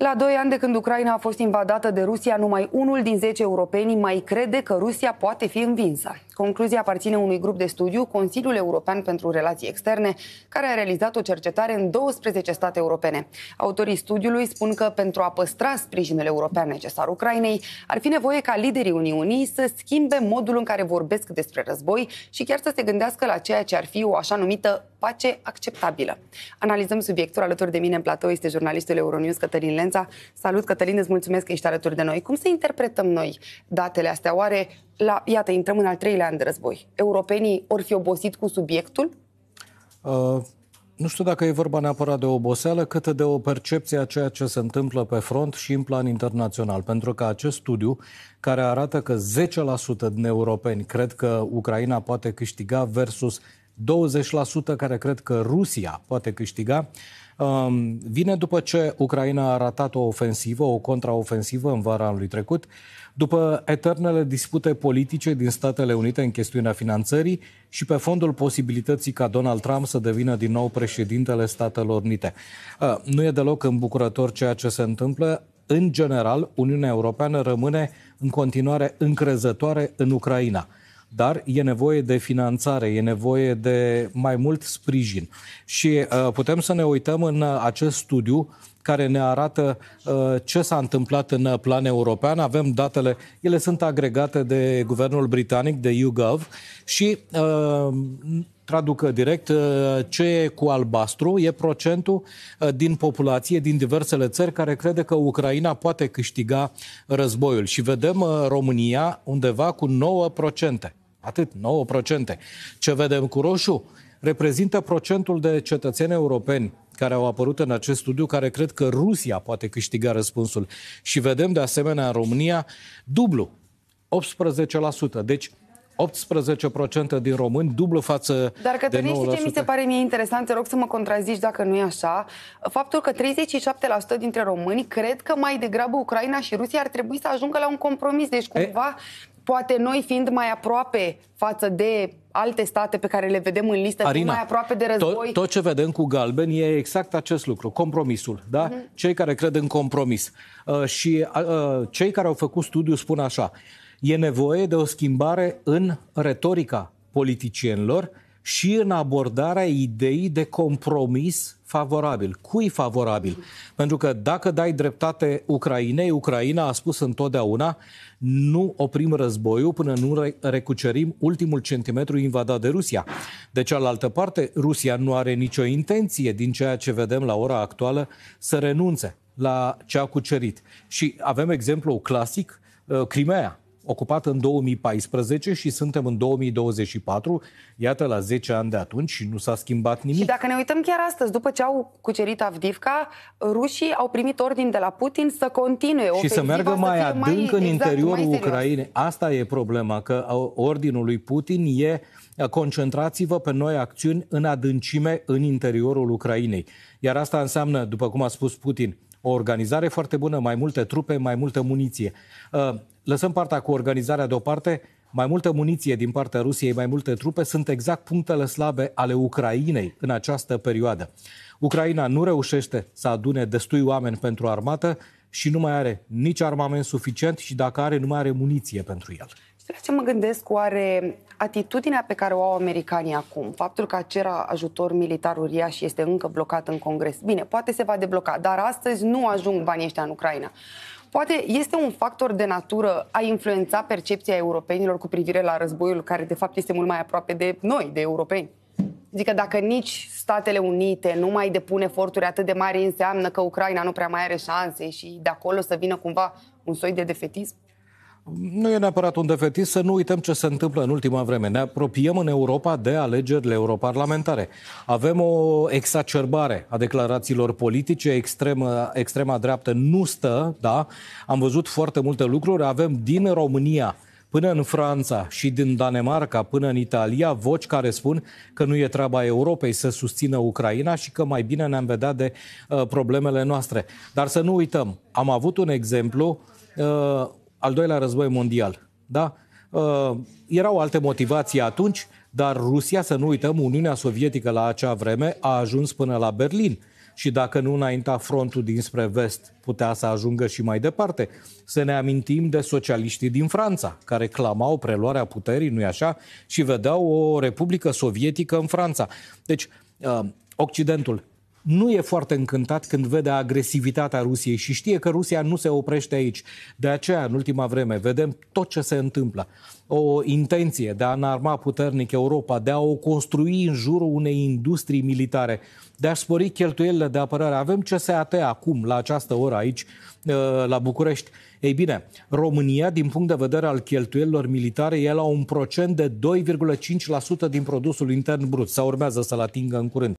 La doi ani de când Ucraina a fost invadată de Rusia, numai unul din zece europeni mai crede că Rusia poate fi învinsă. Concluzia aparține unui grup de studiu, Consiliul European pentru Relații Externe, care a realizat o cercetare în 12 state europene. Autorii studiului spun că pentru a păstra sprijinul european necesar Ucrainei, ar fi nevoie ca liderii Uniunii să schimbe modul în care vorbesc despre război și chiar să se gândească la ceea ce ar fi o așa numită pace acceptabilă. Analizăm subiectul alături de mine în platou este jurnalistul Euronews Cătălin Lența. Salut Cătălin, îți mulțumesc că ești alături de noi. Cum să interpretăm noi datele astea? Oare la, iată, intrăm în al treilea an de război. Europenii or fi obosit cu subiectul? Uh, nu știu dacă e vorba neapărat de o oboseală, cât de o percepție a ceea ce se întâmplă pe front și în plan internațional. Pentru că acest studiu, care arată că 10% din europeni cred că Ucraina poate câștiga versus 20% care cred că Rusia poate câștiga, um, vine după ce Ucraina a ratat o ofensivă, o contraofensivă în vara anului trecut, după eternele dispute politice din Statele Unite în chestiunea finanțării și pe fondul posibilității ca Donald Trump să devină din nou președintele Statelor Unite. Uh, nu e deloc îmbucurător ceea ce se întâmplă. În general, Uniunea Europeană rămâne în continuare încrezătoare în Ucraina dar e nevoie de finanțare, e nevoie de mai mult sprijin. Și uh, putem să ne uităm în uh, acest studiu care ne arată uh, ce s-a întâmplat în uh, plan european. Avem datele, ele sunt agregate de guvernul britanic, de YouGov și uh, traducă direct, uh, ce e cu albastru e procentul din populație din diversele țări care crede că Ucraina poate câștiga războiul. Și vedem România undeva cu 9%. Atât, 9%. Ce vedem cu roșu? Reprezintă procentul de cetățeni europeni care au apărut în acest studiu, care cred că Rusia poate câștiga răspunsul. Și vedem, de asemenea, în România, dublu, 18%. Deci, 18% din români, dublu față Dar, Cătălin, de ce mi se pare mie interesant? Te rog să mă contrazici dacă nu e așa. Faptul că 37% dintre români cred că mai degrabă Ucraina și Rusia ar trebui să ajungă la un compromis. Deci, cumva, e? poate noi fiind mai aproape față de alte state pe care le vedem în listă, Arina, mai aproape de război. Tot, tot ce vedem cu galben e exact acest lucru, compromisul, da? Uh-huh. Cei care cred în compromis. Uh, și uh, cei care au făcut studiu spun așa: e nevoie de o schimbare în retorica politicienilor și în abordarea ideii de compromis favorabil. Cui favorabil? Pentru că dacă dai dreptate Ucrainei, Ucraina a spus întotdeauna nu oprim războiul până nu recucerim ultimul centimetru invadat de Rusia. De cealaltă parte, Rusia nu are nicio intenție din ceea ce vedem la ora actuală să renunțe la ce a cucerit. Și avem exemplu clasic, uh, Crimea ocupat în 2014 și suntem în 2024, iată la 10 ani de atunci și nu s-a schimbat nimic. Și dacă ne uităm chiar astăzi, după ce au cucerit Avdivka, rușii au primit ordin de la Putin să continue Și să meargă mai să adânc mai, în exact, interiorul Ucrainei. Asta e problema, că ordinul lui Putin e concentrați-vă pe noi acțiuni în adâncime în interiorul Ucrainei. Iar asta înseamnă, după cum a spus Putin, o organizare foarte bună, mai multe trupe, mai multă muniție. Ă, lăsăm partea cu organizarea deoparte, mai multă muniție din partea Rusiei, mai multe trupe sunt exact punctele slabe ale Ucrainei în această perioadă. Ucraina nu reușește să adune destui oameni pentru armată și nu mai are nici armament suficient și dacă are, nu mai are muniție pentru el. Știți la ce mă gândesc, oare atitudinea pe care o au americanii acum, faptul că acera ajutor militar uriaș este încă blocat în Congres, bine, poate se va debloca, dar astăzi nu ajung banii ăștia în Ucraina poate este un factor de natură a influența percepția europenilor cu privire la războiul care de fapt este mult mai aproape de noi, de europeni. Adică dacă nici Statele Unite nu mai depun eforturi atât de mari, înseamnă că Ucraina nu prea mai are șanse și de acolo să vină cumva un soi de defetism? nu e neapărat un defetist să nu uităm ce se întâmplă în ultima vreme. Ne apropiem în Europa de alegerile europarlamentare. Avem o exacerbare a declarațiilor politice, extremă, extrema dreaptă nu stă, da? Am văzut foarte multe lucruri. Avem din România până în Franța și din Danemarca până în Italia, voci care spun că nu e treaba Europei să susțină Ucraina și că mai bine ne-am vedea de uh, problemele noastre. Dar să nu uităm, am avut un exemplu uh, al doilea război mondial. Da? Uh, erau alte motivații atunci, dar Rusia, să nu uităm, Uniunea Sovietică la acea vreme a ajuns până la Berlin. Și dacă nu înainta frontul dinspre vest, putea să ajungă și mai departe. Să ne amintim de socialiștii din Franța, care clamau preluarea puterii, nu-i așa, și vedeau o republică sovietică în Franța. Deci, uh, Occidentul nu e foarte încântat când vede agresivitatea Rusiei și știe că Rusia nu se oprește aici. De aceea, în ultima vreme, vedem tot ce se întâmplă. O intenție de a înarma puternic Europa, de a o construi în jurul unei industrii militare, de a spori cheltuielile de apărare. Avem CSAT acum, la această oră aici, ă, la București. Ei bine, România, din punct de vedere al cheltuielilor militare, e la un procent de 2,5% din produsul intern brut. Sau urmează să-l atingă în curând.